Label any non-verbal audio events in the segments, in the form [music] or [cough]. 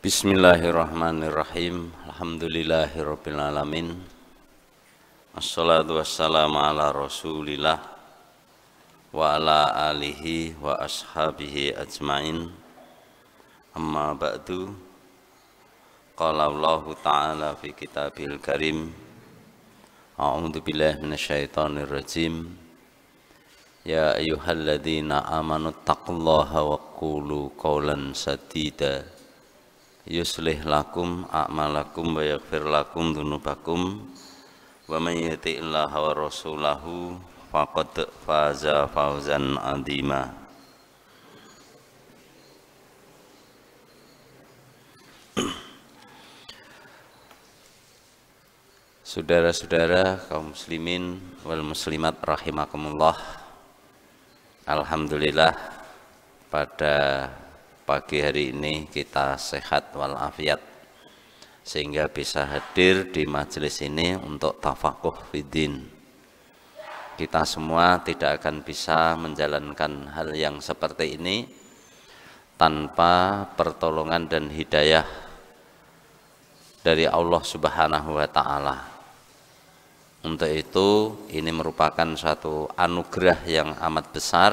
Bismillahirrahmanirrahim Alhamdulillahirrabbilalamin Assalatu wassalamu ala rasulillah Wa ala alihi wa ashabihi ajmain Amma ba'du Qala Allah ta'ala fi kitabil karim A'udhu billahi minasyaitonir rajim Ya ayuhalladzina amanu taqullaha wa qulu qawlan sadida yuslih lakum a'malakum wa yaghfir lakum dhunubakum wa may yuti'illah wa rasulahu faqad faza fawzan 'azima Saudara-saudara kaum muslimin wal muslimat rahimakumullah Alhamdulillah pada pagi hari ini kita sehat walafiat sehingga bisa hadir di majelis ini untuk tafakuh fidin kita semua tidak akan bisa menjalankan hal yang seperti ini tanpa pertolongan dan hidayah dari Allah Subhanahu wa taala. Untuk itu ini merupakan suatu anugerah yang amat besar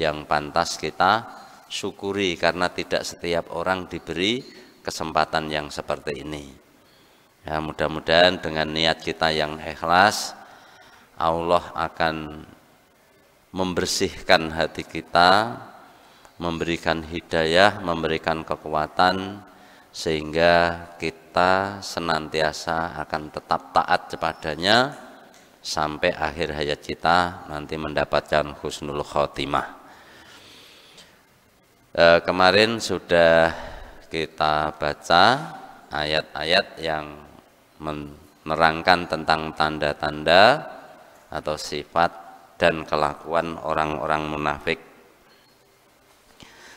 yang pantas kita syukuri karena tidak setiap orang diberi kesempatan yang seperti ini. Ya, mudah-mudahan dengan niat kita yang ikhlas Allah akan membersihkan hati kita, memberikan hidayah, memberikan kekuatan sehingga kita senantiasa akan tetap taat kepadanya sampai akhir hayat kita nanti mendapatkan husnul khotimah. Eh, kemarin sudah kita baca ayat-ayat yang menerangkan tentang tanda-tanda atau sifat dan kelakuan orang-orang munafik.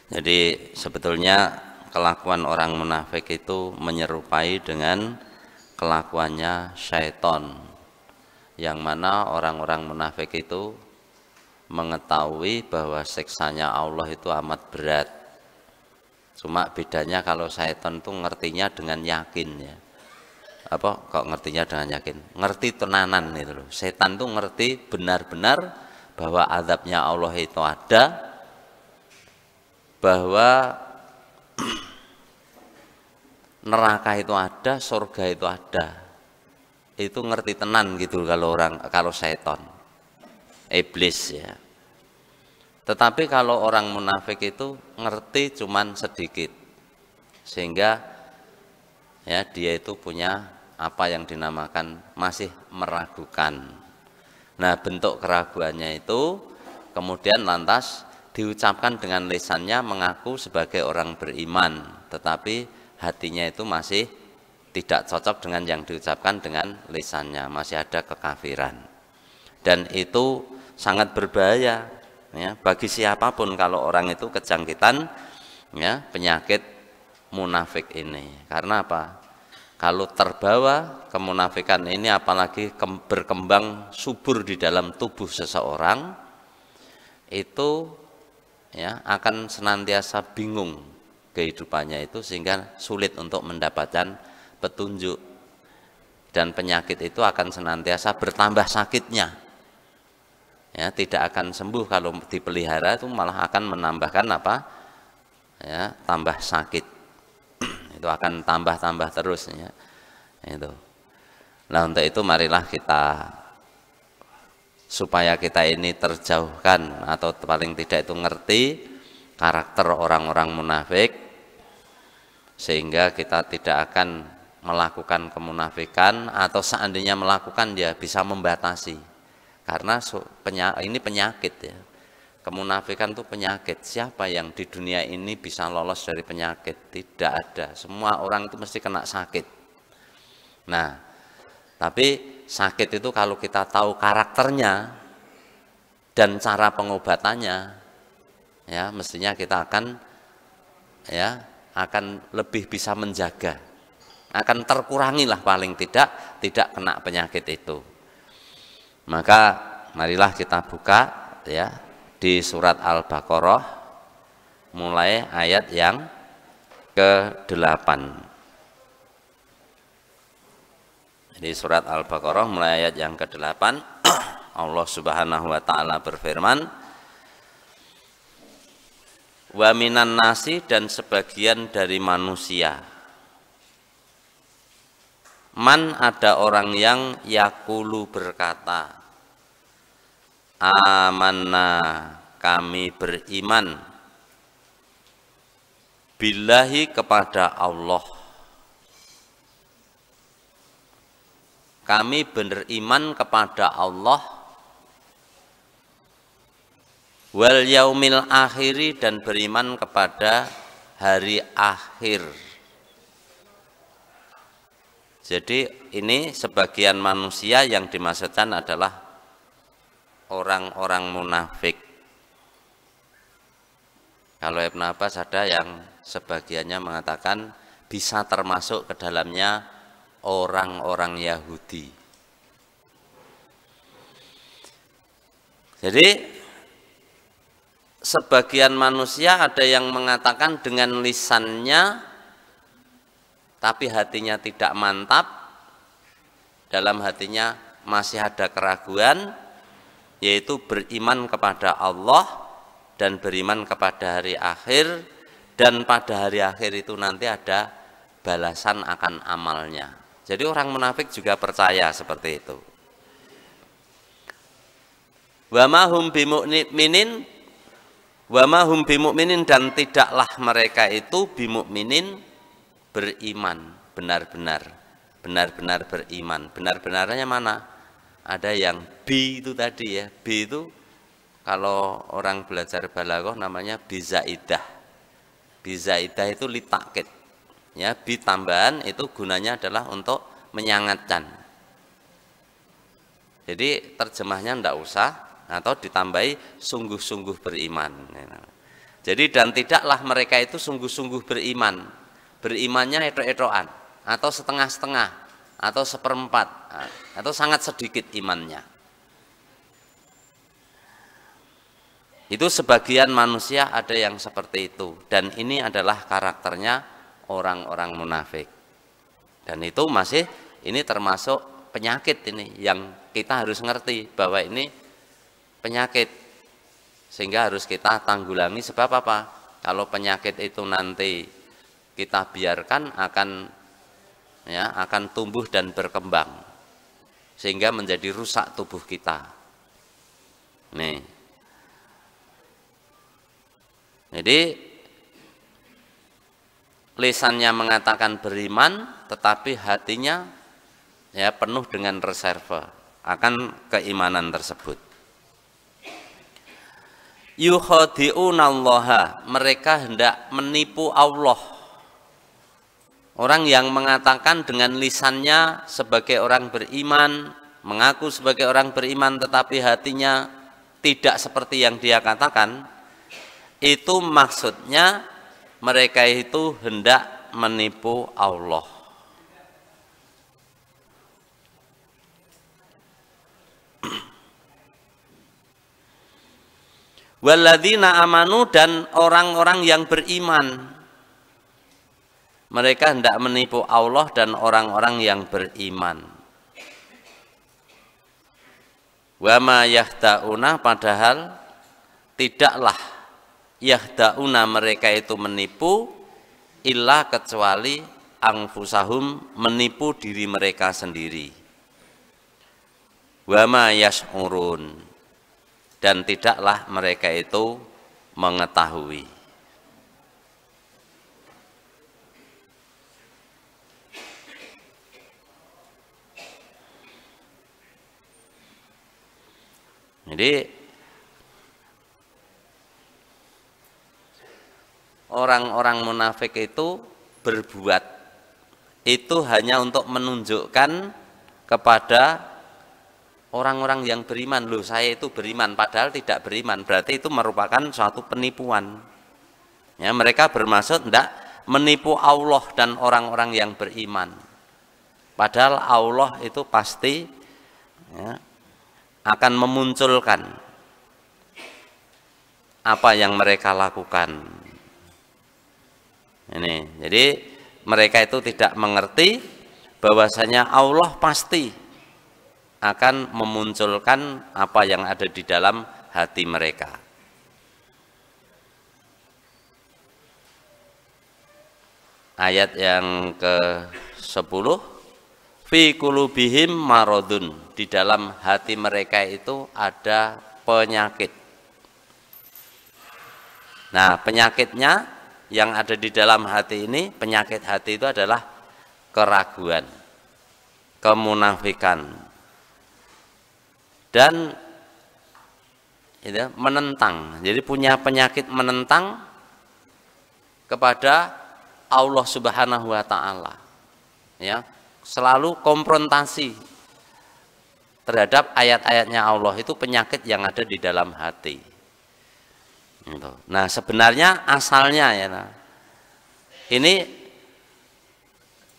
Jadi sebetulnya kelakuan orang munafik itu menyerupai dengan kelakuannya syaiton yang mana orang-orang munafik itu mengetahui bahwa seksanya Allah itu amat berat Cuma bedanya kalau setan tuh ngertinya dengan yakin ya. Apa kok ngertinya dengan yakin? Ngerti tenanan itu loh. Setan tuh ngerti benar-benar bahwa azabnya Allah itu ada bahwa [clears throat] neraka itu ada, surga itu ada. Itu ngerti tenan gitu kalau orang kalau setan. Iblis ya. Tetapi kalau orang munafik itu ngerti cuman sedikit. Sehingga ya dia itu punya apa yang dinamakan masih meragukan. Nah, bentuk keraguannya itu kemudian lantas diucapkan dengan lisannya mengaku sebagai orang beriman, tetapi hatinya itu masih tidak cocok dengan yang diucapkan dengan lisannya, masih ada kekafiran. Dan itu sangat berbahaya ya bagi siapapun kalau orang itu kejangkitan ya penyakit munafik ini karena apa kalau terbawa kemunafikan ini apalagi berkembang subur di dalam tubuh seseorang itu ya akan senantiasa bingung kehidupannya itu sehingga sulit untuk mendapatkan petunjuk dan penyakit itu akan senantiasa bertambah sakitnya ya tidak akan sembuh kalau dipelihara itu malah akan menambahkan apa ya tambah sakit [clears throat] itu akan tambah-tambah terus ya itu nah untuk itu marilah kita supaya kita ini terjauhkan atau paling tidak itu ngerti karakter orang-orang munafik sehingga kita tidak akan melakukan kemunafikan atau seandainya melakukan ya bisa membatasi karena ini penyakit ya. Kemunafikan itu penyakit. Siapa yang di dunia ini bisa lolos dari penyakit? Tidak ada. Semua orang itu mesti kena sakit. Nah, tapi sakit itu kalau kita tahu karakternya dan cara pengobatannya, ya mestinya kita akan ya akan lebih bisa menjaga akan terkurangilah paling tidak tidak kena penyakit itu maka marilah kita buka ya di surat Al-Baqarah mulai ayat yang ke-8. Di surat Al-Baqarah mulai ayat yang ke-8 [clears throat] Allah Subhanahu wa taala berfirman Wa minan nasi dan sebagian dari manusia Man ada orang yang yakulu berkata amanah kami beriman bilahi kepada Allah kami bener iman kepada Allah wal yaumil akhiri dan beriman kepada hari akhir jadi ini sebagian manusia yang dimaksudkan adalah orang-orang munafik. Kalau Ibn Abbas ada yang sebagiannya mengatakan bisa termasuk ke dalamnya orang-orang Yahudi. Jadi sebagian manusia ada yang mengatakan dengan lisannya tapi hatinya tidak mantap, dalam hatinya masih ada keraguan, yaitu beriman kepada Allah dan beriman kepada hari akhir dan pada hari akhir itu nanti ada balasan akan amalnya. Jadi orang munafik juga percaya seperti itu. Wa ma hum bimu'minin wa ma hum bimu'minin dan tidaklah mereka itu bimu'minin beriman benar-benar benar-benar beriman. Benar-benarnya mana? ada yang B itu tadi ya B itu kalau orang belajar balagoh namanya bizaidah bizaidah itu litakit ya B tambahan itu gunanya adalah untuk menyangatkan jadi terjemahnya tidak usah atau ditambahi sungguh-sungguh beriman jadi dan tidaklah mereka itu sungguh-sungguh beriman berimannya edo-edoan atau setengah-setengah atau seperempat ah, atau sangat sedikit imannya. Itu sebagian manusia ada yang seperti itu dan ini adalah karakternya orang-orang munafik. Dan itu masih ini termasuk penyakit ini yang kita harus ngerti bahwa ini penyakit sehingga harus kita tanggulangi sebab apa? Kalau penyakit itu nanti kita biarkan akan ya akan tumbuh dan berkembang sehingga menjadi rusak tubuh kita. Nih. Jadi lisannya mengatakan beriman tetapi hatinya ya penuh dengan reserve akan keimanan tersebut. Yukhadi'unallaha, mereka hendak menipu Allah Orang yang mengatakan dengan lisannya sebagai orang beriman, mengaku sebagai orang beriman tetapi hatinya tidak seperti yang dia katakan, itu maksudnya mereka itu hendak menipu Allah. [clears throat] Waladina amanu dan orang-orang yang beriman mereka hendak menipu Allah dan orang-orang yang beriman. Wama yahdauna padahal tidaklah yahdauna mereka itu menipu illa kecuali angfusahum menipu diri mereka sendiri. Wama yashurun dan tidaklah mereka itu mengetahui. Jadi orang-orang munafik itu berbuat itu hanya untuk menunjukkan kepada orang-orang yang beriman loh saya itu beriman padahal tidak beriman berarti itu merupakan suatu penipuan ya mereka bermaksud tidak menipu Allah dan orang-orang yang beriman padahal Allah itu pasti ya, akan memunculkan apa yang mereka lakukan. Ini, jadi mereka itu tidak mengerti bahwasanya Allah pasti akan memunculkan apa yang ada di dalam hati mereka. Ayat yang ke-10 Fikulubihim Marodun di dalam hati mereka itu ada penyakit nah penyakitnya yang ada di dalam hati ini penyakit hati itu adalah keraguan kemunafikan dan itu, menentang jadi punya penyakit menentang kepada Allah Subhanahu wa taala ya selalu konfrontasi terhadap ayat-ayatnya Allah itu penyakit yang ada di dalam hati. Gitu. Nah sebenarnya asalnya ya, nah. ini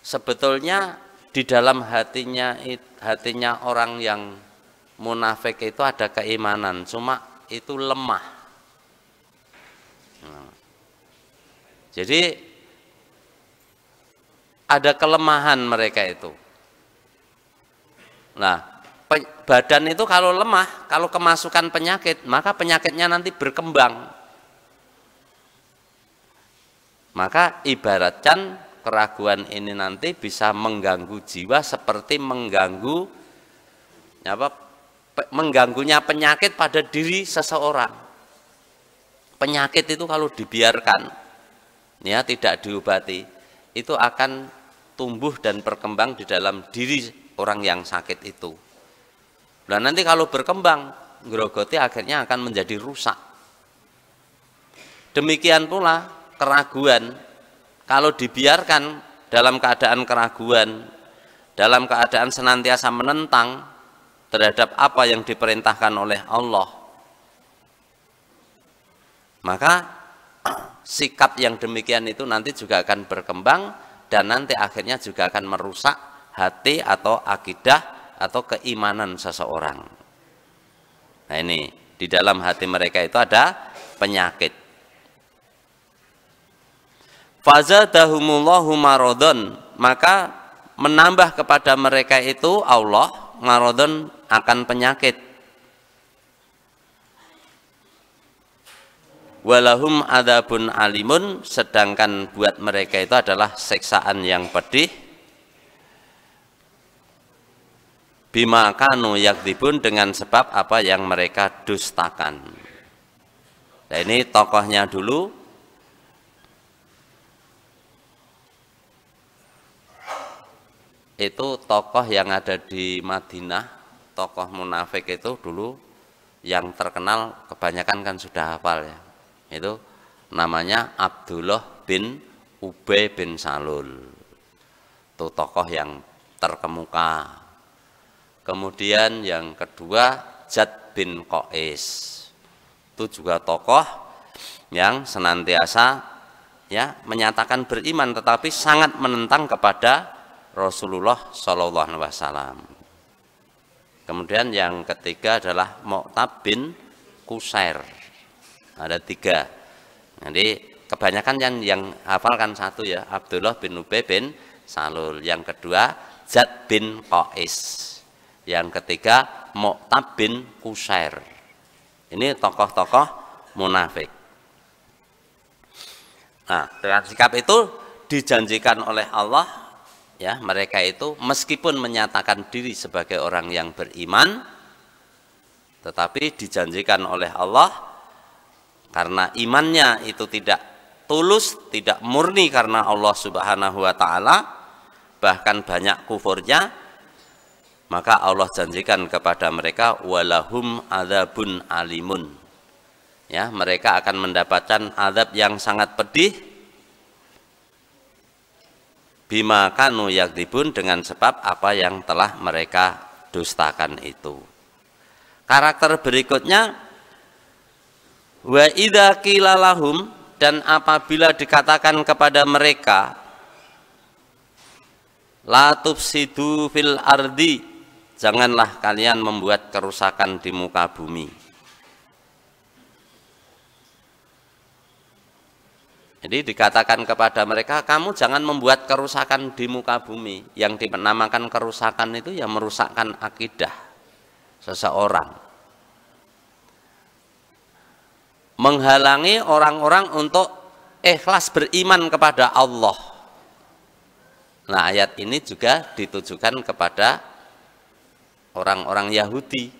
sebetulnya di dalam hatinya hatinya orang yang munafik itu ada keimanan, cuma itu lemah. Nah. jadi ada kelemahan mereka itu. Nah, badan itu kalau lemah, kalau kemasukan penyakit, maka penyakitnya nanti berkembang. Maka ibaratkan keraguan ini nanti bisa mengganggu jiwa seperti mengganggu apa mengganggunya penyakit pada diri seseorang. Penyakit itu kalau dibiarkan ya tidak diobati itu akan tumbuh dan berkembang di dalam diri orang yang sakit itu. Dan nanti kalau berkembang, grogoti akhirnya akan menjadi rusak. Demikian pula keraguan, kalau dibiarkan dalam keadaan keraguan, dalam keadaan senantiasa menentang terhadap apa yang diperintahkan oleh Allah, maka [clears throat] sikap yang demikian itu nanti juga akan berkembang dan nanti akhirnya juga akan merusak hati atau akidah atau keimanan seseorang. Nah ini di dalam hati mereka itu ada penyakit. Fazadahumullahu marodon maka menambah kepada mereka itu Allah marodon akan penyakit walahum adabun alimun sedangkan buat mereka itu adalah seksaan yang pedih bima kanu yakdibun dengan sebab apa yang mereka dustakan nah ini tokohnya dulu itu tokoh yang ada di Madinah tokoh munafik itu dulu yang terkenal kebanyakan kan sudah hafal ya itu namanya Abdullah bin Ubay bin Salul itu tokoh yang terkemuka kemudian yang kedua Jad bin Qais itu juga tokoh yang senantiasa ya menyatakan beriman tetapi sangat menentang kepada Rasulullah Shallallahu Alaihi Wasallam. Kemudian yang ketiga adalah Mu'tab bin Kusair ada tiga jadi kebanyakan yang yang hafal kan satu ya Abdullah bin Ubay bin Salul yang kedua Zad bin Qais yang ketiga Mu'tab bin Kusair ini tokoh-tokoh munafik nah dengan sikap itu dijanjikan oleh Allah ya mereka itu meskipun menyatakan diri sebagai orang yang beriman tetapi dijanjikan oleh Allah karena imannya itu tidak tulus, tidak murni karena Allah Subhanahu wa taala, bahkan banyak kufurnya, maka Allah janjikan kepada mereka walahum adzabun alimun. Ya, mereka akan mendapatkan adab yang sangat pedih bima kanu yakdibun dengan sebab apa yang telah mereka dustakan itu. Karakter berikutnya Wa idza qila dan apabila dikatakan kepada mereka la tufsidu fil ardi janganlah kalian membuat kerusakan di muka bumi. Jadi dikatakan kepada mereka, kamu jangan membuat kerusakan di muka bumi. Yang dinamakan kerusakan itu yang merusakkan akidah seseorang. menghalangi orang-orang untuk ikhlas beriman kepada Allah. Nah, ayat ini juga ditujukan kepada orang-orang Yahudi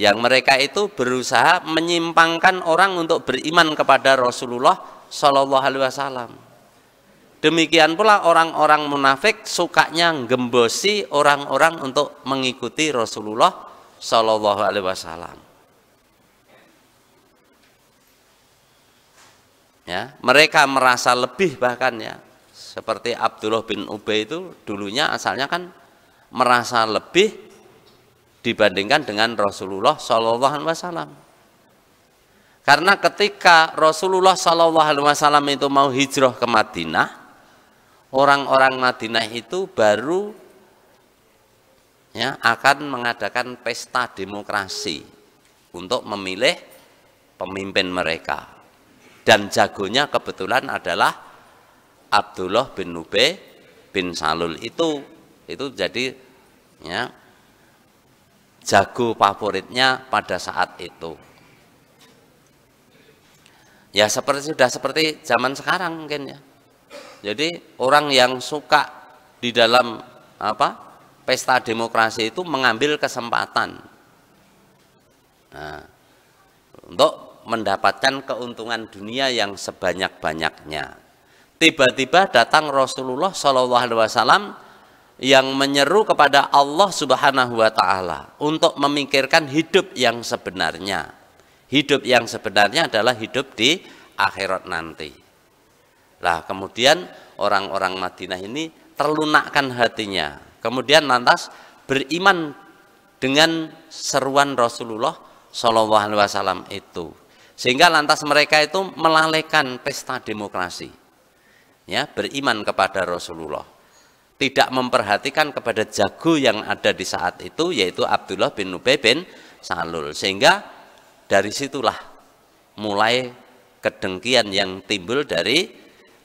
yang mereka itu berusaha menyimpangkan orang untuk beriman kepada Rasulullah Shallallahu Alaihi Wasallam. Demikian pula orang-orang munafik sukanya gembosi orang-orang untuk mengikuti Rasulullah Shallallahu Alaihi Wasallam. Ya, mereka merasa lebih bahkan ya. Seperti Abdullah bin Ubay itu dulunya asalnya kan merasa lebih dibandingkan dengan Rasulullah Shallallahu Alaihi Wasallam. Karena ketika Rasulullah Shallallahu Alaihi Wasallam itu mau hijrah ke Madinah, orang-orang Madinah itu baru ya akan mengadakan pesta demokrasi untuk memilih pemimpin mereka dan jagonya kebetulan adalah Abdullah bin Nube bin Salul itu itu jadi ya jago favoritnya pada saat itu ya seperti sudah seperti zaman sekarang mungkin ya jadi orang yang suka di dalam apa pesta demokrasi itu mengambil kesempatan nah, untuk mendapatkan keuntungan dunia yang sebanyak-banyaknya. Tiba-tiba datang Rasulullah SAW Wasallam yang menyeru kepada Allah Subhanahu wa taala untuk memikirkan hidup yang sebenarnya. Hidup yang sebenarnya adalah hidup di akhirat nanti. Lah kemudian orang-orang Madinah ini terlunakkan hatinya. Kemudian lantas beriman dengan seruan Rasulullah Shallallahu Alaihi Wasallam itu. Sehingga lantas mereka itu melalaikan pesta demokrasi. Ya, beriman kepada Rasulullah. Tidak memperhatikan kepada jago yang ada di saat itu yaitu Abdullah bin Ubay bin Salul. Sehingga dari situlah mulai kedengkian yang timbul dari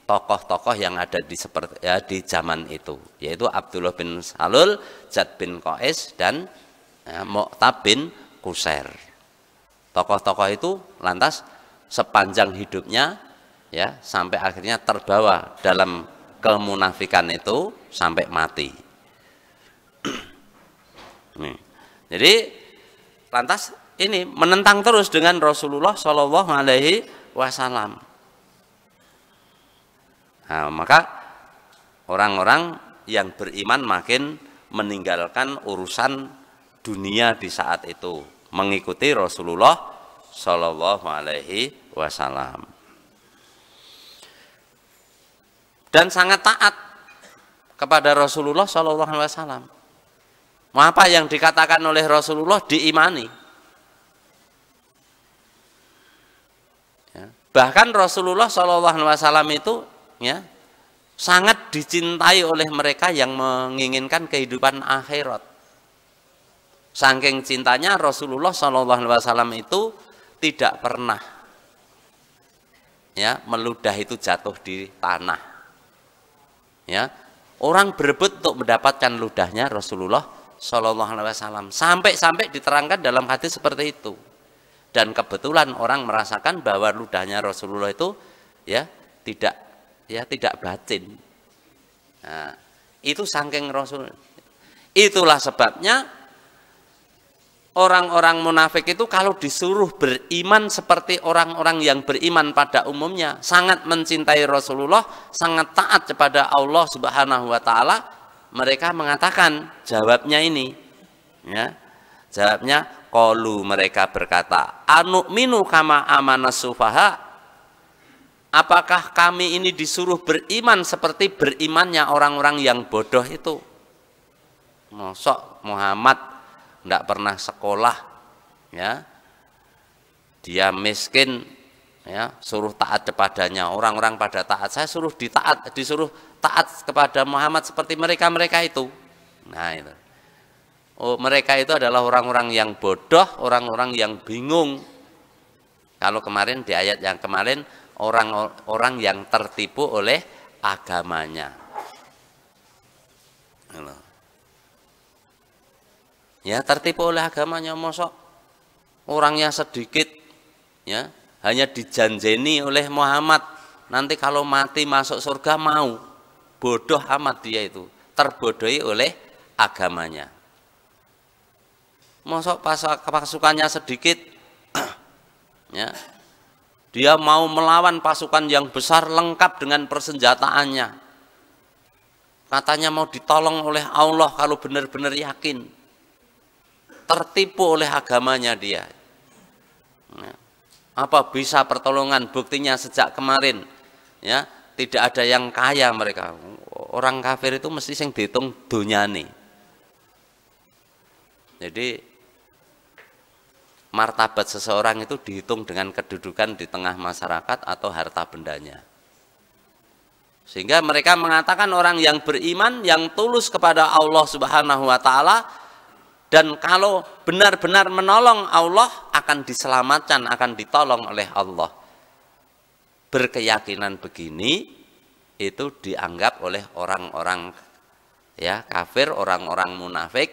tokoh-tokoh yang ada di seperti ya, di zaman itu yaitu Abdullah bin Salul, Jad bin Qais dan ya, Mu'tab bin Kusair. Tokoh-tokoh itu lantas sepanjang hidupnya ya sampai akhirnya terbawa dalam kemunafikan itu sampai mati. [clears throat] Nih. Jadi lantas ini menentang terus dengan Rasulullah Shallallahu Alaihi Wasallam. Nah, maka orang-orang yang beriman makin meninggalkan urusan dunia di saat itu mengikuti Rasulullah Shallallahu Alaihi Wasallam dan sangat taat kepada Rasulullah Shallallahu Alaihi Wasallam. Apa yang dikatakan oleh Rasulullah diimani. Ya. Bahkan Rasulullah Shallallahu Alaihi Wasallam itu ya sangat dicintai oleh mereka yang menginginkan kehidupan akhirat. Saking cintanya Rasulullah Shallallahu Alaihi Wasallam itu tidak pernah ya meludah itu jatuh di tanah. Ya orang berebut untuk mendapatkan ludahnya Rasulullah Shallallahu Alaihi Wasallam sampai-sampai diterangkan dalam hadis seperti itu. Dan kebetulan orang merasakan bahwa ludahnya Rasulullah itu ya tidak ya tidak batin. Nah, itu sangking Rasul. Itulah sebabnya orang-orang munafik itu kalau disuruh beriman seperti orang-orang yang beriman pada umumnya, sangat mencintai Rasulullah, sangat taat kepada Allah Subhanahu wa taala, mereka mengatakan jawabnya ini. Ya. Jawabnya qalu mereka berkata, anu minu kama amana sufaha?" Apakah kami ini disuruh beriman seperti berimannya orang-orang yang bodoh itu? Mosok Muhammad tidak pernah sekolah, ya, dia miskin, ya, suruh taat kepadanya. Orang-orang pada taat, saya suruh ditaat, disuruh taat kepada Muhammad seperti mereka-mereka itu. Nah, itu. Oh, mereka itu adalah orang-orang yang bodoh, orang-orang yang bingung. Kalau kemarin di ayat yang kemarin orang-orang yang tertipu oleh agamanya ya tertipu oleh agamanya mosok orangnya sedikit ya hanya dijanjeni oleh Muhammad nanti kalau mati masuk surga mau bodoh amat dia itu terbodohi oleh agamanya mosok pasukannya sedikit [clears throat] ya dia mau melawan pasukan yang besar lengkap dengan persenjataannya katanya mau ditolong oleh Allah kalau benar-benar yakin tertipu oleh agamanya dia. Ya. Apa bisa pertolongan? Buktinya sejak kemarin, ya tidak ada yang kaya mereka. Orang kafir itu mesti sing dihitung dunia nih Jadi martabat seseorang itu dihitung dengan kedudukan di tengah masyarakat atau harta bendanya. Sehingga mereka mengatakan orang yang beriman, yang tulus kepada Allah Subhanahu wa taala dan kalau benar-benar menolong Allah akan diselamatkan, akan ditolong oleh Allah. Berkeyakinan begini itu dianggap oleh orang-orang ya kafir, orang-orang munafik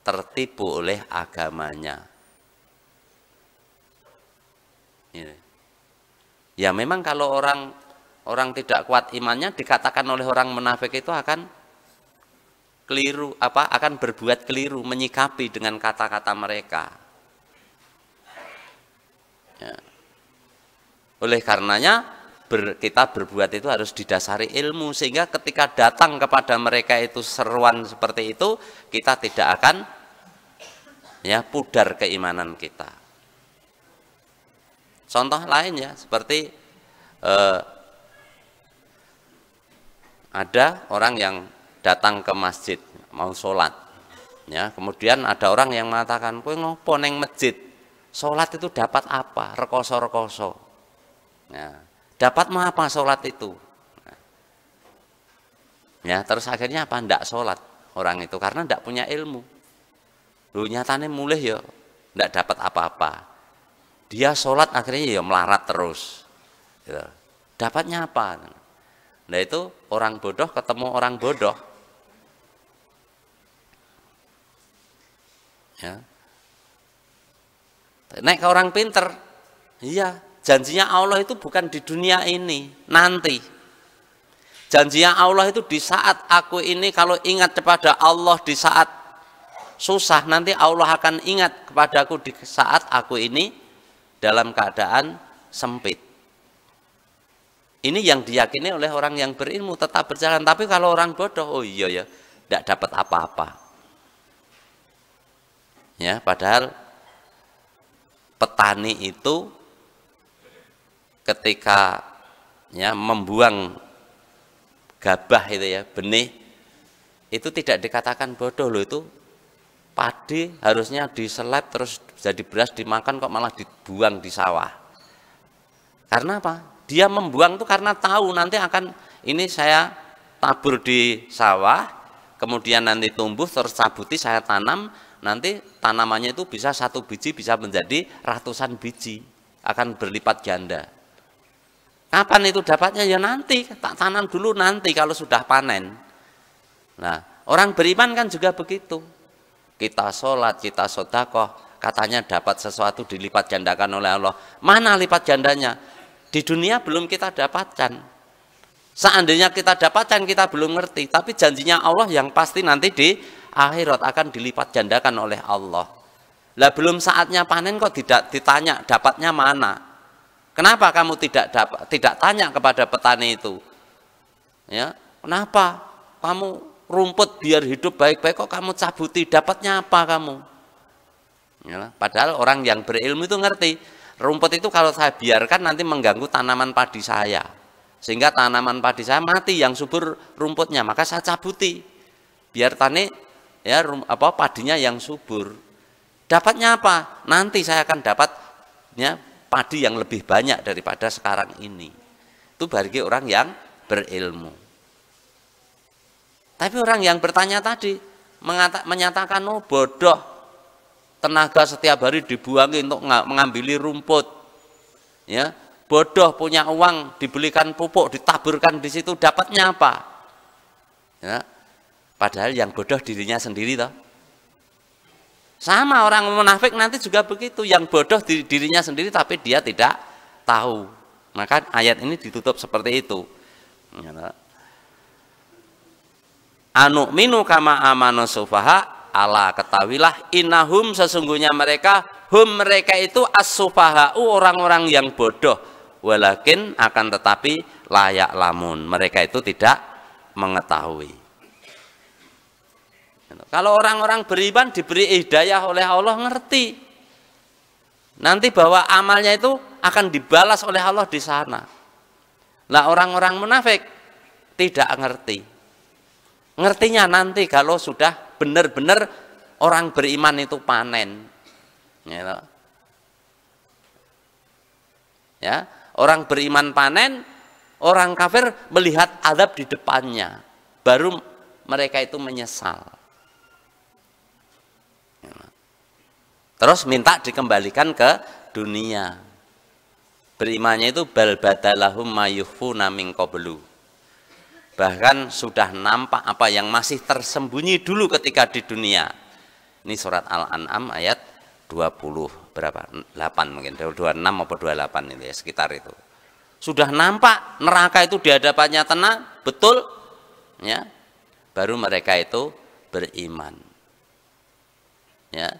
tertipu oleh agamanya. Ya memang kalau orang orang tidak kuat imannya dikatakan oleh orang munafik itu akan keliru apa akan berbuat keliru menyikapi dengan kata-kata mereka. Ya. Oleh karenanya ber, kita berbuat itu harus didasari ilmu sehingga ketika datang kepada mereka itu seruan seperti itu kita tidak akan ya pudar keimanan kita. Contoh lain ya seperti eh, ada orang yang datang ke masjid mau sholat ya kemudian ada orang yang mengatakan kue ngopo neng masjid sholat itu dapat apa rekoso rekoso ya. dapat mau apa sholat itu ya terus akhirnya apa ndak sholat orang itu karena ndak punya ilmu lu nyatane mulih ya ndak dapat apa-apa dia sholat akhirnya ya melarat terus gitu. dapatnya apa nah itu orang bodoh ketemu orang bodoh Ya. ke orang pinter, iya, janjinya Allah itu bukan di dunia ini, nanti. Janjinya Allah itu di saat aku ini kalau ingat kepada Allah di saat susah, nanti Allah akan ingat kepadaku di saat aku ini dalam keadaan sempit. Ini yang diyakini oleh orang yang berilmu tetap berjalan. Tapi kalau orang bodoh, oh iya ya, tidak dapat apa-apa ya padahal petani itu ketika ya membuang gabah itu ya benih itu tidak dikatakan bodoh loh itu padi harusnya diselap terus jadi beras dimakan kok malah dibuang di sawah karena apa dia membuang itu karena tahu nanti akan ini saya tabur di sawah kemudian nanti tumbuh terus cabuti saya tanam nanti tanamannya itu bisa satu biji bisa menjadi ratusan biji akan berlipat ganda kapan itu dapatnya ya nanti tak tanam dulu nanti kalau sudah panen nah orang beriman kan juga begitu kita sholat kita sodakoh katanya dapat sesuatu dilipat gandakan oleh Allah mana lipat gandanya di dunia belum kita dapatkan Seandainya kita dapatkan kita belum ngerti, tapi janjinya Allah yang pasti nanti di akhirat akan dilipat gandakan oleh Allah. Lah belum saatnya panen kok tidak ditanya dapatnya mana? Kenapa kamu tidak dapat tidak tanya kepada petani itu? Ya, kenapa kamu rumput biar hidup baik-baik kok kamu cabuti dapatnya apa kamu? Ya, padahal orang yang berilmu itu ngerti rumput itu kalau saya biarkan nanti mengganggu tanaman padi saya sehingga tanaman padi saya mati yang subur rumputnya maka saya cabuti biar tani ya rum, apa padinya yang subur. Dapatnya apa? Nanti saya akan dapat ya, padi yang lebih banyak daripada sekarang ini. Itu bagi orang yang berilmu. Tapi orang yang bertanya tadi mengata, menyatakan oh bodoh tenaga setiap hari dibuang untuk mengambil rumput. Ya, bodoh punya uang dibelikan pupuk ditaburkan di situ dapatnya apa? Ya, Padahal yang bodoh dirinya sendiri toh. Sama orang munafik nanti juga begitu, yang bodoh dirinya sendiri tapi dia tidak tahu. Maka ayat ini ditutup seperti itu. Ya, anu minu kama amanu sufaha ala ketawilah inahum sesungguhnya mereka hum mereka itu as-sufaha'u orang-orang yang bodoh walakin akan tetapi layak lamun mereka itu tidak mengetahui Gitu. Kalau orang-orang beriman diberi hidayah oleh Allah ngerti. Nanti bahwa amalnya itu akan dibalas oleh Allah di sana. Nah orang-orang munafik tidak ngerti. Ngertinya nanti kalau sudah benar-benar orang beriman itu panen. Gitu. ya orang beriman panen, orang kafir melihat adab di depannya. Baru mereka itu menyesal. Terus minta dikembalikan ke dunia. Berimannya itu bal badalahum mayuhfu naming qablu. Bahkan sudah nampak apa yang masih tersembunyi dulu ketika di dunia. Ini surat Al-An'am ayat 20 berapa? 8 mungkin 26 atau 28 ini ya sekitar itu. Sudah nampak neraka itu di hadapannya tenang, betul ya. Baru mereka itu beriman. Ya,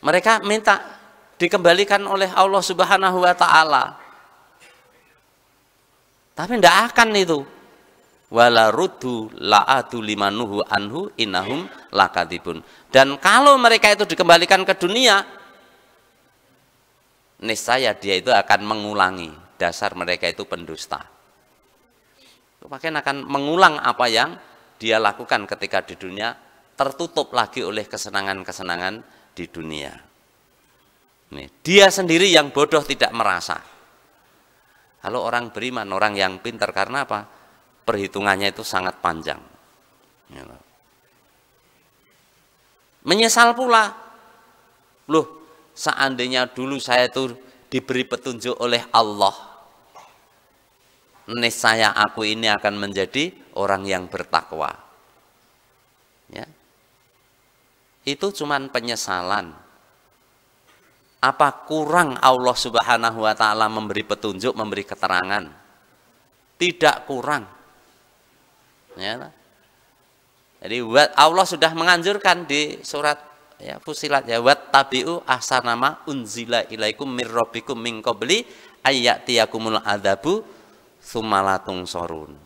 mereka minta dikembalikan oleh Allah Subhanahu wa taala. Tapi tidak akan itu. Wala rudu la'atu limanuhu anhu innahum lakadibun. Dan kalau mereka itu dikembalikan ke dunia, niscaya dia itu akan mengulangi dasar mereka itu pendusta. Bahkan akan mengulang apa yang dia lakukan ketika di dunia tertutup lagi oleh kesenangan-kesenangan di dunia. Nih, dia sendiri yang bodoh tidak merasa. Kalau orang beriman, orang yang pintar karena apa? Perhitungannya itu sangat panjang. Ya, Menyesal pula. Loh, seandainya dulu saya itu diberi petunjuk oleh Allah, nih saya aku ini akan menjadi orang yang bertakwa. Ya itu cuma penyesalan. Apa kurang Allah Subhanahu wa taala memberi petunjuk, memberi keterangan? Tidak kurang. Ya. Jadi Allah sudah menganjurkan di surat ya Fusilat ya wat tabi'u ahsanama unzila ilaikum mirrobikum min qabli Adabu adzabu sumalatung sorun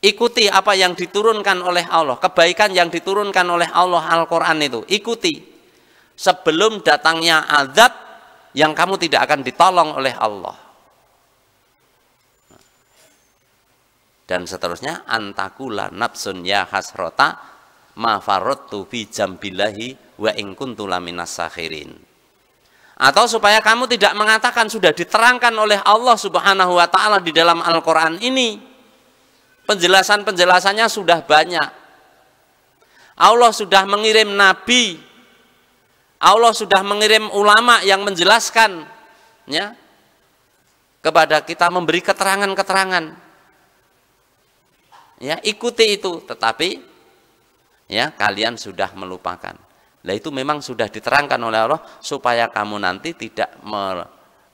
Ikuti apa yang diturunkan oleh Allah, kebaikan yang diturunkan oleh Allah Al-Qur'an itu. Ikuti sebelum datangnya azab yang kamu tidak akan ditolong oleh Allah. Dan seterusnya antakula nafsun ya hasrota mafarotu fi jambilahi wa ingkuntula minas sahirin. Atau supaya kamu tidak mengatakan sudah diterangkan oleh Allah Subhanahu wa taala di dalam Al-Qur'an ini Penjelasan-penjelasannya sudah banyak. Allah sudah mengirim nabi. Allah sudah mengirim ulama yang menjelaskan ya kepada kita memberi keterangan-keterangan. Ya, ikuti itu, tetapi ya kalian sudah melupakan. Nah itu memang sudah diterangkan oleh Allah supaya kamu nanti tidak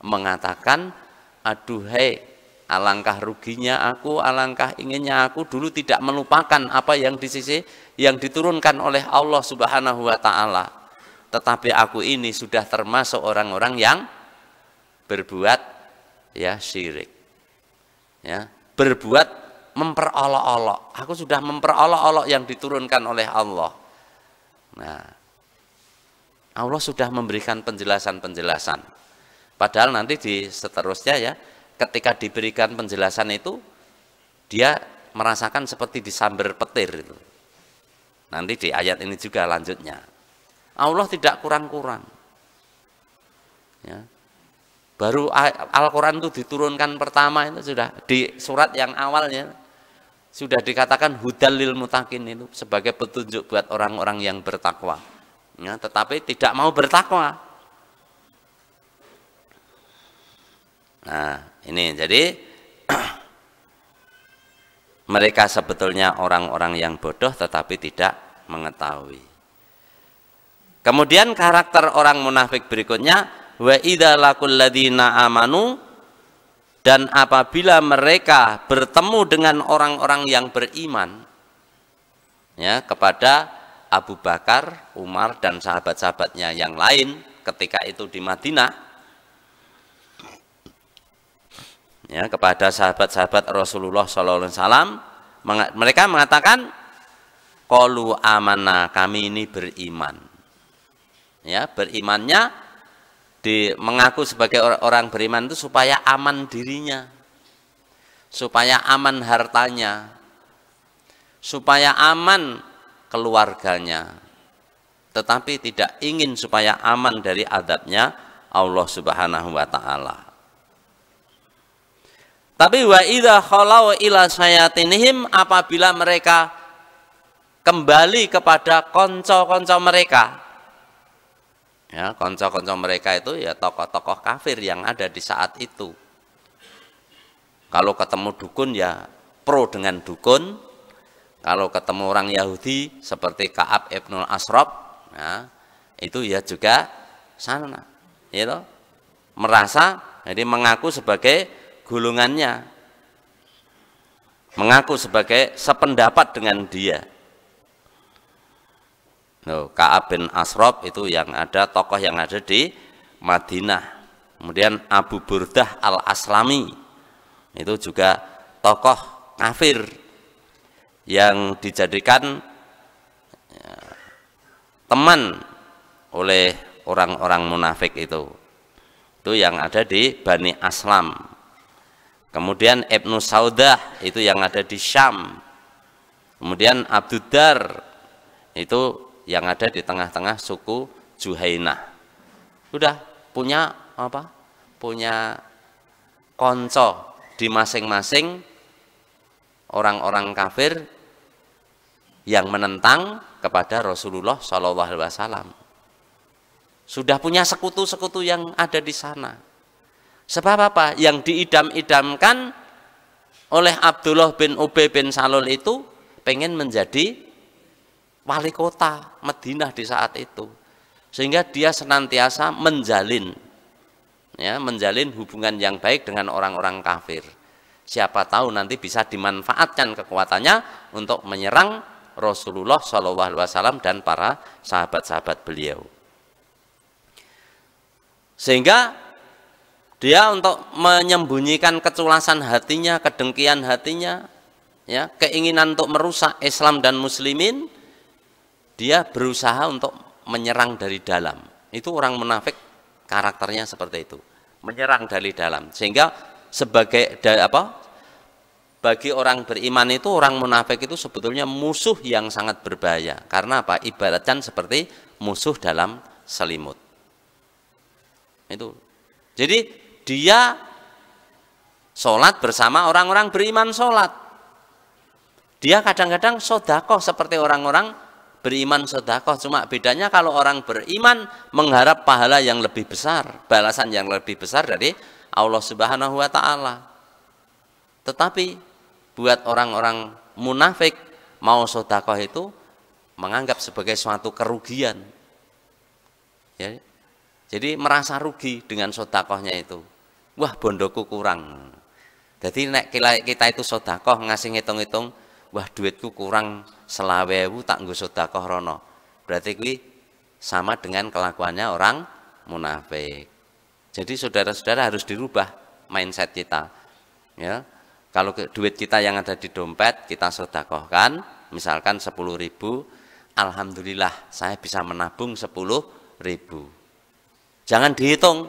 mengatakan aduhai Alangkah ruginya aku, alangkah inginnya aku dulu tidak melupakan apa yang di sisi yang diturunkan oleh Allah Subhanahu wa taala. Tetapi aku ini sudah termasuk orang-orang yang berbuat ya syirik. Ya, berbuat memperolok-olok. Aku sudah memperolok-olok yang diturunkan oleh Allah. Nah, Allah sudah memberikan penjelasan-penjelasan. Padahal nanti di seterusnya ya, ketika diberikan penjelasan itu dia merasakan seperti disambar petir itu. Nanti di ayat ini juga lanjutnya. Allah tidak kurang-kurang. Ya. Baru Al-Quran itu diturunkan pertama itu sudah di surat yang awalnya sudah dikatakan hudalil mutakin itu sebagai petunjuk buat orang-orang yang bertakwa. Ya, tetapi tidak mau bertakwa. Nah, ini jadi [clears throat] mereka sebetulnya orang-orang yang bodoh tetapi tidak mengetahui. Kemudian karakter orang munafik berikutnya wa idzalakul amanu dan apabila mereka bertemu dengan orang-orang yang beriman ya kepada Abu Bakar, Umar dan sahabat-sahabatnya yang lain ketika itu di Madinah ya kepada sahabat-sahabat Rasulullah Sallallahu Alaihi Wasallam mereka mengatakan kolu amana kami ini beriman ya berimannya di mengaku sebagai orang, beriman itu supaya aman dirinya supaya aman hartanya supaya aman keluarganya tetapi tidak ingin supaya aman dari adabnya Allah Subhanahu wa taala tapi wa idza khalau ila sayatinihim apabila mereka kembali kepada konco-konco mereka. Ya, konco-konco mereka itu ya tokoh-tokoh kafir yang ada di saat itu. Kalau ketemu dukun ya pro dengan dukun. Kalau ketemu orang Yahudi seperti Kaab Ibnul Asrob, ya, itu ya juga sana. Gitu. Merasa, jadi mengaku sebagai golongannya mengaku sebagai sependapat dengan dia no, Ka'ab bin Asrob itu yang ada tokoh yang ada di Madinah kemudian Abu Burdah al-Aslami itu juga tokoh kafir yang dijadikan ya, teman oleh orang-orang munafik itu itu yang ada di Bani Aslam Kemudian Ibnu Saudah itu yang ada di Syam. Kemudian Abdudar itu yang ada di tengah-tengah suku Juhainah. Sudah punya apa? Punya konco di masing-masing orang-orang kafir yang menentang kepada Rasulullah Shallallahu Alaihi Wasallam. Sudah punya sekutu-sekutu yang ada di sana. Sebab apa? Yang diidam-idamkan oleh Abdullah bin Ubay bin Salul itu pengen menjadi wali kota Madinah di saat itu. Sehingga dia senantiasa menjalin ya, menjalin hubungan yang baik dengan orang-orang kafir. Siapa tahu nanti bisa dimanfaatkan kekuatannya untuk menyerang Rasulullah Shallallahu Alaihi Wasallam dan para sahabat-sahabat beliau. Sehingga dia untuk menyembunyikan keculasan hatinya, kedengkian hatinya, ya, keinginan untuk merusak Islam dan muslimin, dia berusaha untuk menyerang dari dalam. Itu orang munafik karakternya seperti itu, menyerang dari dalam. Sehingga sebagai apa? Bagi orang beriman itu orang munafik itu sebetulnya musuh yang sangat berbahaya. Karena apa? ibaratnya seperti musuh dalam selimut. Itu. Jadi dia sholat bersama orang-orang beriman sholat. Dia kadang-kadang sodakoh seperti orang-orang beriman sodakoh. Cuma bedanya kalau orang beriman mengharap pahala yang lebih besar. Balasan yang lebih besar dari Allah subhanahu wa ta'ala. Tetapi buat orang-orang munafik mau sodakoh itu menganggap sebagai suatu kerugian. Ya. Jadi merasa rugi dengan sodakohnya itu wah bondoku kurang jadi nek kita itu sodakoh ngasih ngitung-ngitung wah duitku kurang selawe selawewu tak nggo sodakoh rono berarti gue sama dengan kelakuannya orang munafik jadi saudara-saudara harus dirubah mindset kita ya kalau duit kita yang ada di dompet kita sodakohkan misalkan 10 ribu Alhamdulillah saya bisa menabung 10 ribu jangan dihitung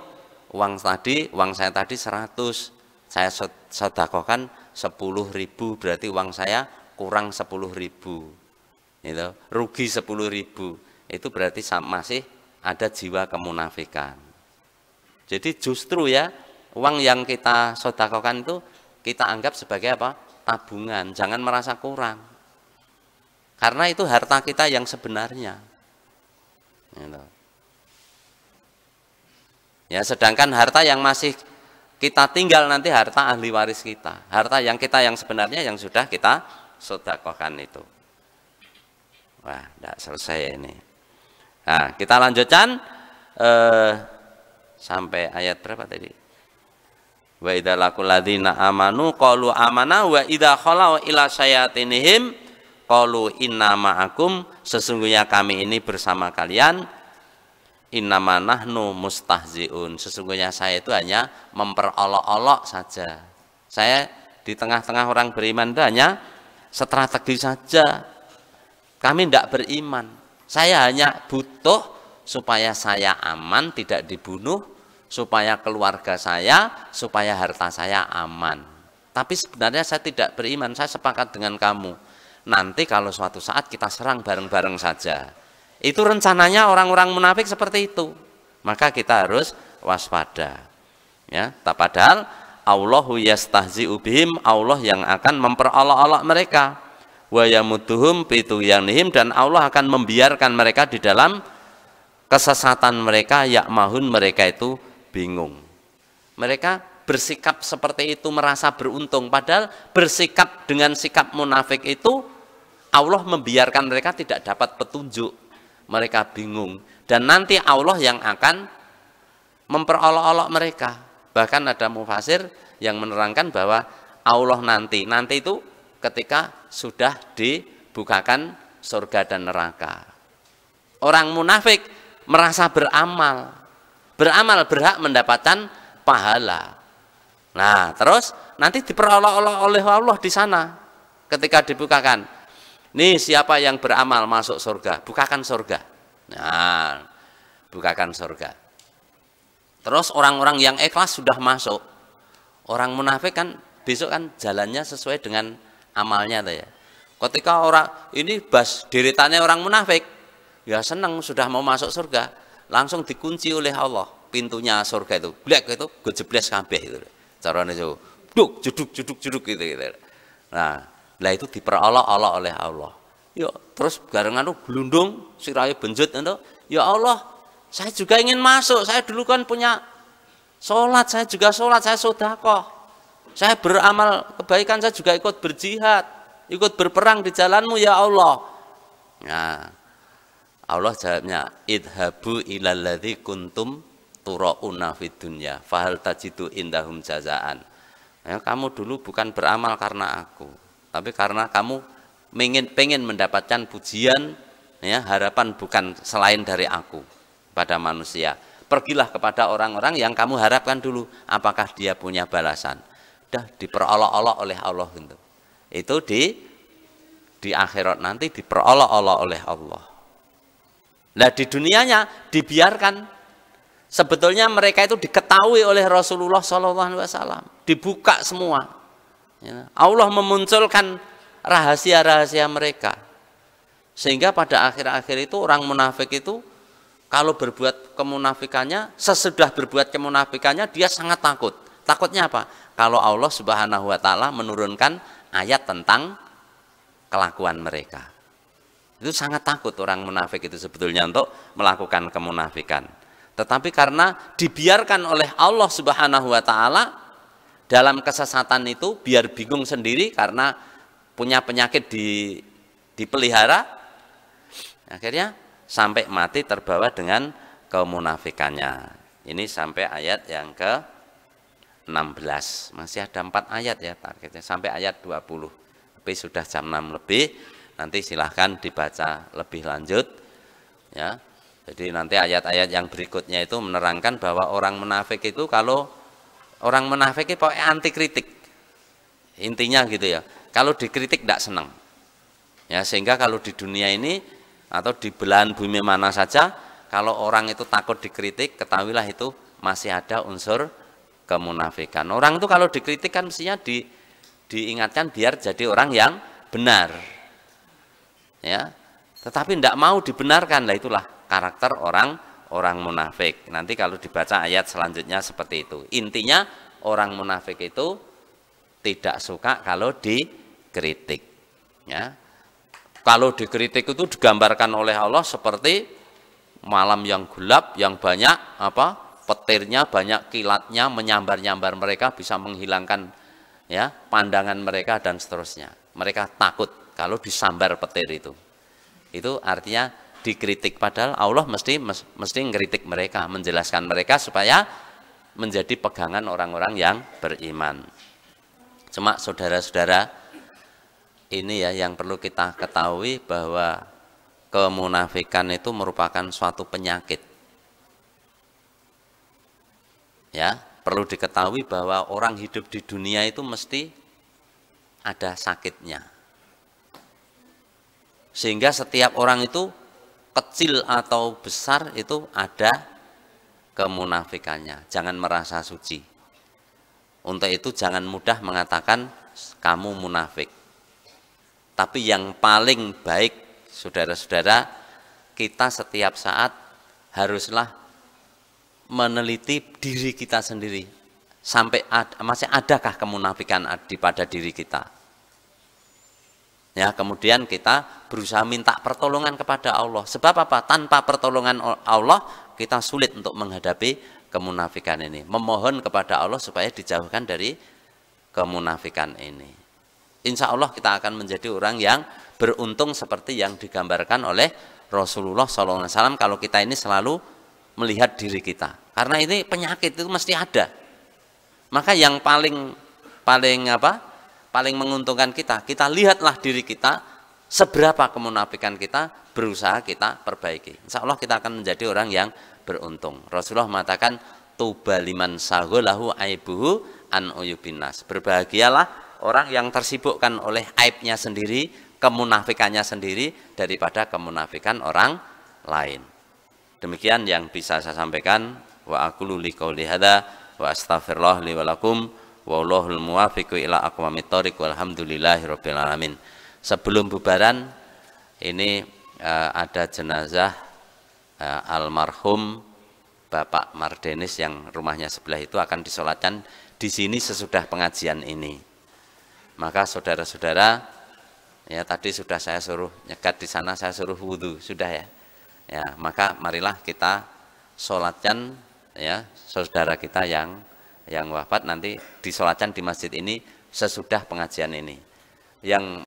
uang tadi, uang saya tadi 100, saya sodakokan 10 ribu, berarti uang saya kurang 10 ribu. Gitu. Rugi 10 ribu, itu berarti masih ada jiwa kemunafikan. Jadi justru ya, uang yang kita sodakokan itu kita anggap sebagai apa? Tabungan, jangan merasa kurang. Karena itu harta kita yang sebenarnya. Gitu. Ya, sedangkan harta yang masih kita tinggal nanti harta ahli waris kita, harta yang kita yang sebenarnya yang sudah kita sedekahkan itu. Wah, tidak selesai ini. Nah, kita lanjutkan eh, sampai ayat berapa tadi? Wa idza laqul ladzina amanu qalu amana wa idza khalau ila sayatinihim qalu inna ma'akum sesungguhnya kami ini bersama kalian Innama nahnu mustahziun. Sesungguhnya saya itu hanya memperolok-olok saja. Saya di tengah-tengah orang beriman itu hanya strategi saja. Kami tidak beriman. Saya hanya butuh supaya saya aman, tidak dibunuh, supaya keluarga saya, supaya harta saya aman. Tapi sebenarnya saya tidak beriman, saya sepakat dengan kamu. Nanti kalau suatu saat kita serang bareng-bareng saja itu rencananya orang-orang munafik seperti itu. Maka kita harus waspada. Ya, tak padahal Allahu yastahzi ubihim, Allah yang akan memperolok-olok mereka. Wa yamuduhum nihim dan Allah akan membiarkan mereka di dalam kesesatan mereka, yakmahun mereka itu bingung. Mereka bersikap seperti itu merasa beruntung padahal bersikap dengan sikap munafik itu Allah membiarkan mereka tidak dapat petunjuk mereka bingung dan nanti Allah yang akan memperolok-olok mereka. Bahkan ada mufasir yang menerangkan bahwa Allah nanti, nanti itu ketika sudah dibukakan surga dan neraka. Orang munafik merasa beramal, beramal berhak mendapatkan pahala. Nah, terus nanti diperolok-olok oleh Allah di sana ketika dibukakan Nih siapa yang beramal masuk surga, bukakan surga. Nah, bukakan surga. Terus orang-orang yang ikhlas sudah masuk. Orang munafik kan besok kan jalannya sesuai dengan amalnya tuh ya. Ketika orang ini bas diritanya orang munafik, ya senang sudah mau masuk surga, langsung dikunci oleh Allah pintunya surga itu. Blek itu gejebles kabeh itu. Carane itu. Duk jeduk jeduk jeduk gitu gitu. Nah, lah itu diperolok Allah oleh Allah. Yo, ya, terus barengan tuh gelundung, sirahnya benjut itu, ya Allah, saya juga ingin masuk. Saya dulu kan punya sholat, saya juga sholat, saya kok Saya beramal kebaikan, saya juga ikut berjihad, ikut berperang di jalanmu ya Allah. Nah, Allah jawabnya, idhabu ilaladi kuntum turauna fid dunya fahal tajidu indahum jazaan. Ya, kamu dulu bukan beramal karena aku, tapi karena kamu ingin pengen mendapatkan pujian ya harapan bukan selain dari aku pada manusia pergilah kepada orang-orang yang kamu harapkan dulu apakah dia punya balasan dah diperolok-olok oleh Allah itu itu di di akhirat nanti diperolok-olok oleh Allah nah di dunianya dibiarkan sebetulnya mereka itu diketahui oleh Rasulullah Shallallahu Alaihi Wasallam dibuka semua Ya. Allah memunculkan rahasia-rahasia mereka. Sehingga pada akhir-akhir itu orang munafik itu kalau berbuat kemunafikannya, sesudah berbuat kemunafikannya dia sangat takut. Takutnya apa? Kalau Allah Subhanahu wa taala menurunkan ayat tentang kelakuan mereka. Itu sangat takut orang munafik itu sebetulnya untuk melakukan kemunafikan. Tetapi karena dibiarkan oleh Allah Subhanahu wa taala dalam kesesatan itu biar bingung sendiri karena punya penyakit di dipelihara akhirnya sampai mati terbawa dengan kemunafikannya ini sampai ayat yang ke 16 masih ada empat ayat ya targetnya sampai ayat 20 tapi sudah jam 6 lebih nanti silahkan dibaca lebih lanjut ya jadi nanti ayat-ayat yang berikutnya itu menerangkan bahwa orang munafik itu kalau Orang menafiki, itu anti kritik. Intinya gitu ya. Kalau dikritik tidak senang. Ya, sehingga kalau di dunia ini atau di belahan bumi mana saja, kalau orang itu takut dikritik, ketahuilah itu masih ada unsur kemunafikan. Orang itu kalau dikritik kan mestinya di, diingatkan biar jadi orang yang benar. Ya. Tetapi tidak mau dibenarkan, lah itulah karakter orang orang munafik. Nanti kalau dibaca ayat selanjutnya seperti itu. Intinya orang munafik itu tidak suka kalau dikritik. Ya. Kalau dikritik itu digambarkan oleh Allah seperti malam yang gelap yang banyak apa? petirnya banyak kilatnya menyambar-nyambar mereka bisa menghilangkan ya pandangan mereka dan seterusnya. Mereka takut kalau disambar petir itu. Itu artinya dikritik padahal Allah mesti mesti ngeritik mereka, menjelaskan mereka supaya menjadi pegangan orang-orang yang beriman. Cuma saudara-saudara ini ya yang perlu kita ketahui bahwa kemunafikan itu merupakan suatu penyakit. Ya, perlu diketahui bahwa orang hidup di dunia itu mesti ada sakitnya. Sehingga setiap orang itu kecil atau besar itu ada kemunafikannya. Jangan merasa suci. Untuk itu jangan mudah mengatakan kamu munafik. Tapi yang paling baik saudara-saudara, kita setiap saat haruslah meneliti diri kita sendiri sampai ada, masih adakah kemunafikan pada diri kita Ya, kemudian kita berusaha minta pertolongan kepada Allah. Sebab apa? Tanpa pertolongan Allah kita sulit untuk menghadapi kemunafikan ini. Memohon kepada Allah supaya dijauhkan dari kemunafikan ini. Insya Allah kita akan menjadi orang yang beruntung seperti yang digambarkan oleh Rasulullah SAW kalau kita ini selalu melihat diri kita. Karena ini penyakit itu mesti ada. Maka yang paling paling apa? paling menguntungkan kita. Kita lihatlah diri kita, seberapa kemunafikan kita, berusaha kita perbaiki. Insya Allah kita akan menjadi orang yang beruntung. Rasulullah mengatakan, Tuba liman sagolahu aibuhu an uyubinas. Berbahagialah orang yang tersibukkan oleh aibnya sendiri, kemunafikannya sendiri, daripada kemunafikan orang lain. Demikian yang bisa saya sampaikan. Wa aku luli qawli wa astaghfirullah li wallahul muwafiqu ila aqwamit thoriq rabbil alamin. Sebelum bubaran ini uh, ada jenazah uh, almarhum Bapak Mardenis yang rumahnya sebelah itu akan disolatkan di sini sesudah pengajian ini. Maka saudara-saudara, ya tadi sudah saya suruh nyekat di sana, saya suruh wudhu, sudah ya. Ya, maka marilah kita solatkan ya saudara kita yang yang wafat nanti disolatkan di masjid ini sesudah pengajian ini. Yang